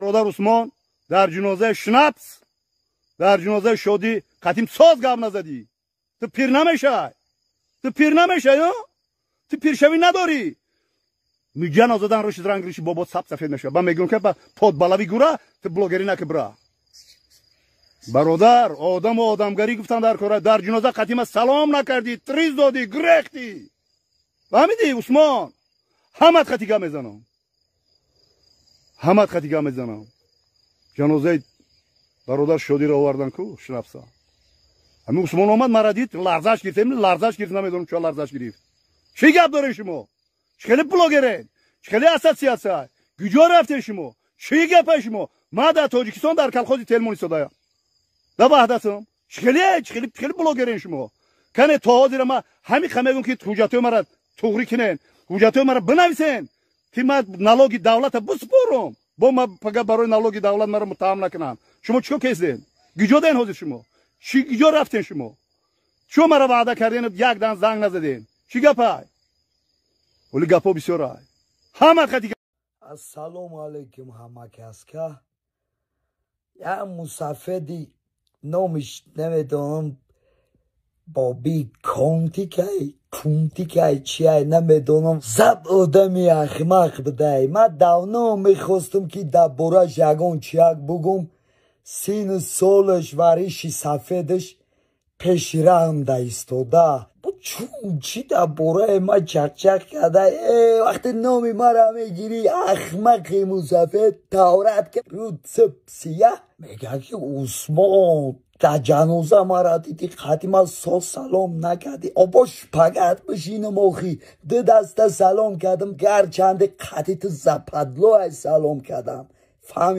бародар усмон дар ҷунозаи шнапс дар ҷунозаи шодӣ қатим соз гап назадӣ ту пир намешавай ту пир намешавӣ ё ту пиршавӣ надорӣ ҷанозадан рӯши ранг рӯши бобо сабсафед мешавад ба мегӯем ка ба подбалави гура ту блогерӣ наки бура бародар одаму одамгарӣ гуфтан дар кора дар ҷуноза қатима салом накардӣ триз додӣ гурехтӣ фаҳмидӣ усмон ҳамат хатига мезанам ҳамат хатига мезанам ҷанозаи бародар шодиро овардан ку шинафса ҳами усмон омад мара дид ларзаш гирифт эми ларзаш гирифт намедонам чо ларзаш гирифт чӣ гап доред шумо чӣ хеле пуло герен чӣ хеле ассоциатсия куҷо рафтен шумо чӣ гапа шумо ман дар тоҷикистон дар колхози телмон истодаям да ваҳдатам чӣ хеле чӣ хеле пуло герен шумо кане то ҳозира ма ҳами қа мегӯм ки ҳуҷҷатҳои мара туғри кинен ҳуҷҷатҳои мара бинависен که من نلوگ دولت رو با ما باید برای نلوگ دولت من رو متهم نکنم شما چیکه ایزدین؟ گیجا دین حاضر شما؟ چیکه گیجا رفتین شما؟ چون من وعده کردین و یک دن زنگ نزدین؟ چی گپای؟ ولی گپا بسیار های السلام علیکم همه کسکه یه مسافه دی نامش نمیدونم боби контикай кунтикай чиай намедонам саб одами ахмақ бидай ман давно мехостум ки дар бораш ягон чияк бугум сину солаш ва риши сафедаш пеши раҳмда истода چی در برای ما چرچک کرده ای وقتی نامی ما را میگیری احمق مصفه تاورت که رو سیه میگه که عثمان تا جنوزه ما را دیدی قدیم از سا سلام نکردی باش پگت بشین موخی ده دسته سلام کردم گرچند قدیت زپدلو سلام کردم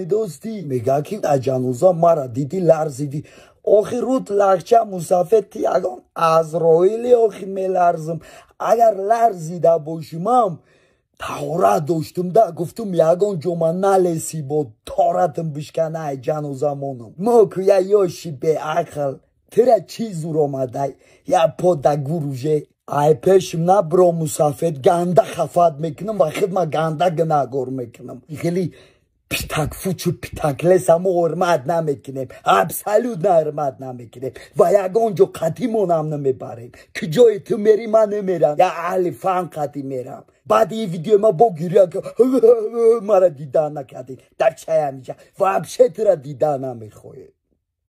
دوستی؟ میگه که جانوزا مرا دیدی لرزیدی آخی رود لغچه مسافت یگان از رایل آخی میلرزم اگر لرزیده باشمم تورا داشتم ده گفتم یگان جمعه نلیسی با تارتم بشکنه جانوزا زمانم موکو یا یوشی به اخل تره چیز رو آمده یا پا ده گروژه ай مسافت бро мусафед گنده با میکنم و хидма ганда гинагор پیتک فوچو پیتک لسم ارمد نمیکنیم ابسلود نه ارمد نمیکنیم و یکان جو قطی مونم نمیبریم که جای تو میری من نمیرم یا علی فان قطی میرم بعد این ویدیو ما با گیریا که مرا دیدن نکردیم در چه همیشه و ابشه تو را دیدن نمیخواهیم